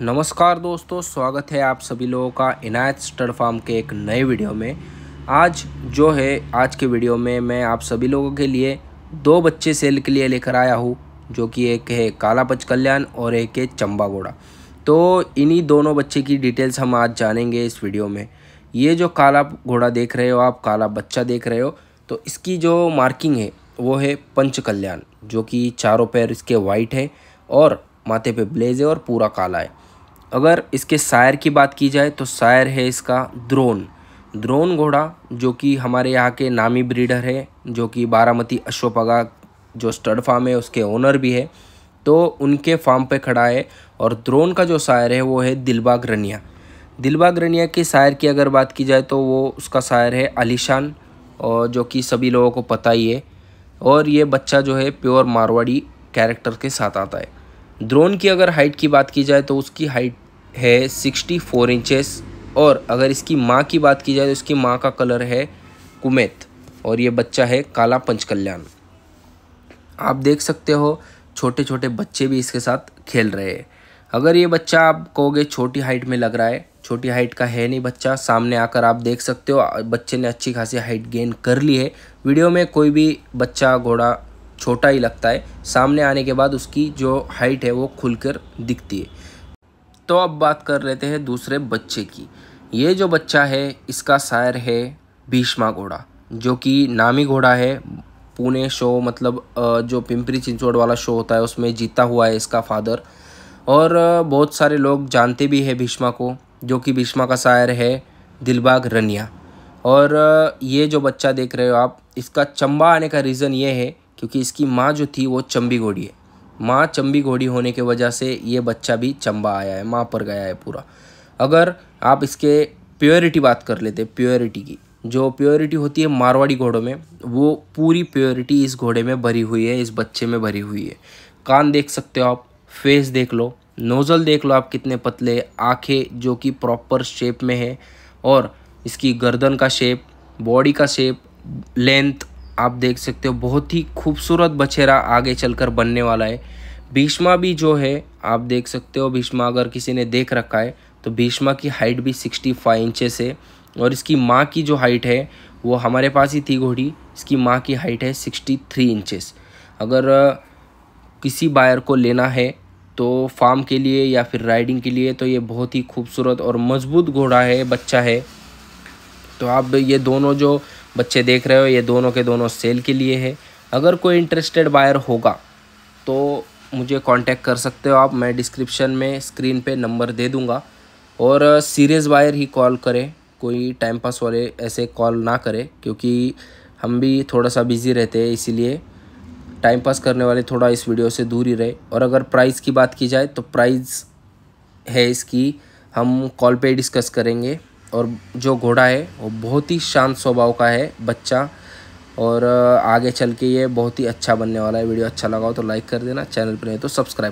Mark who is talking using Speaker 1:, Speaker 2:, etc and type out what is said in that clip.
Speaker 1: नमस्कार दोस्तों स्वागत है आप सभी लोगों का इनायत स्टर फार्म के एक नए वीडियो में आज जो है आज के वीडियो में मैं आप सभी लोगों के लिए दो बच्चे सेल के लिए लेकर आया हूँ जो कि एक है कालापच कल्याण और एक है चंबा घोड़ा तो इन्हीं दोनों बच्चे की डिटेल्स हम आज जानेंगे इस वीडियो में ये जो काला घोड़ा देख रहे हो आप काला बच्चा देख रहे हो तो इसकी जो मार्किंग है वो है पंच कल्याण जो कि चारों पैर इसके वाइट है और माथे पे ब्लेज है और पूरा काला है अगर इसके शायर की बात की जाए तो शायर है इसका द्रोन द्रोन घोड़ा जो कि हमारे यहाँ के नामी ब्रीडर है जो कि बारामती अश्वपगा जो स्टड फार्म है उसके ओनर भी है तो उनके फार्म पे खड़ा है और द्रोन का जो शायर है वो है दिलबाग रनिया दिलबाग रनिया के शायर की अगर बात की जाए तो वो उसका शायर है अलीशान और जो कि सभी लोगों को पता ही है और ये बच्चा जो है प्योर मारवाड़ी कैरेक्टर के साथ आता है ड्रोन की अगर हाइट की बात की जाए तो उसकी हाइट है सिक्सटी फोर इंचेस और अगर इसकी माँ की बात की जाए तो इसकी माँ का कलर है कुमेत और ये बच्चा है काला पंचकल्याण आप देख सकते हो छोटे छोटे बच्चे भी इसके साथ खेल रहे हैं अगर ये बच्चा आप कहोगे छोटी हाइट में लग रहा है छोटी हाइट का है नहीं बच्चा सामने आकर आप देख सकते हो बच्चे ने अच्छी खासी हाइट गेन कर ली है वीडियो में कोई भी बच्चा घोड़ा छोटा ही लगता है सामने आने के बाद उसकी जो हाइट है वो खुलकर दिखती है तो अब बात कर लेते हैं दूसरे बच्चे की ये जो बच्चा है इसका शायर है भीष्मा घोड़ा जो कि नामी घोड़ा है पुणे शो मतलब जो पिंपरी चिंचवड़ वाला शो होता है उसमें जीता हुआ है इसका फादर और बहुत सारे लोग जानते भी हैं भीष्मा को जो कि भीष्मा का शायर है दिलबाग रनिया और ये जो बच्चा देख रहे हो आप इसका चंबा आने का रीज़न ये है क्योंकि इसकी माँ जो थी वो चंबी घोड़ी है माँ चंबी घोड़ी होने के वजह से ये बच्चा भी चंबा आया है माँ पर गया है पूरा अगर आप इसके प्योरिटी बात कर लेते प्योरिटी की जो प्योरिटी होती है मारवाड़ी घोड़ों में वो पूरी प्योरिटी इस घोड़े में भरी हुई है इस बच्चे में भरी हुई है कान देख सकते हो आप फेस देख लो नोज़ल देख लो आप कितने पतले आँखें जो कि प्रॉपर शेप में है और इसकी गर्दन का शेप बॉडी का शेप लेंथ आप देख सकते हो बहुत ही खूबसूरत बछेरा आगे चलकर बनने वाला है भीष्मा भी जो है आप देख सकते हो भीष्मा अगर किसी ने देख रखा है तो भीष्मा की हाइट भी सिक्सटी फाइव इंचेस है और इसकी माँ की जो हाइट है वो हमारे पास ही थी घोड़ी इसकी माँ की हाइट है सिक्सटी थ्री इंचेस अगर किसी बायर को लेना है तो फार्म के लिए या फिर राइडिंग के लिए तो ये बहुत ही खूबसूरत और मज़बूत घोड़ा है बच्चा है तो आप ये दोनों जो बच्चे देख रहे हो ये दोनों के दोनों सेल के लिए है अगर कोई इंटरेस्टेड बायर होगा तो मुझे कांटेक्ट कर सकते हो आप मैं डिस्क्रिप्शन में स्क्रीन पे नंबर दे दूंगा और सीरियस बायर ही कॉल करें कोई टाइम पास वाले ऐसे कॉल ना करें क्योंकि हम भी थोड़ा सा बिज़ी रहते हैं इसीलिए टाइम पास करने वाले थोड़ा इस वीडियो से दूर ही रहे और अगर प्राइस की बात की जाए तो प्राइस है इसकी हम कॉल पे डिस्कस करेंगे और जो घोड़ा है वो बहुत ही शांत स्वभाव का है बच्चा और आगे चल के ये बहुत ही अच्छा बनने वाला है वीडियो अच्छा लगा हो तो लाइक कर देना चैनल पर नहीं तो सब्सक्राइब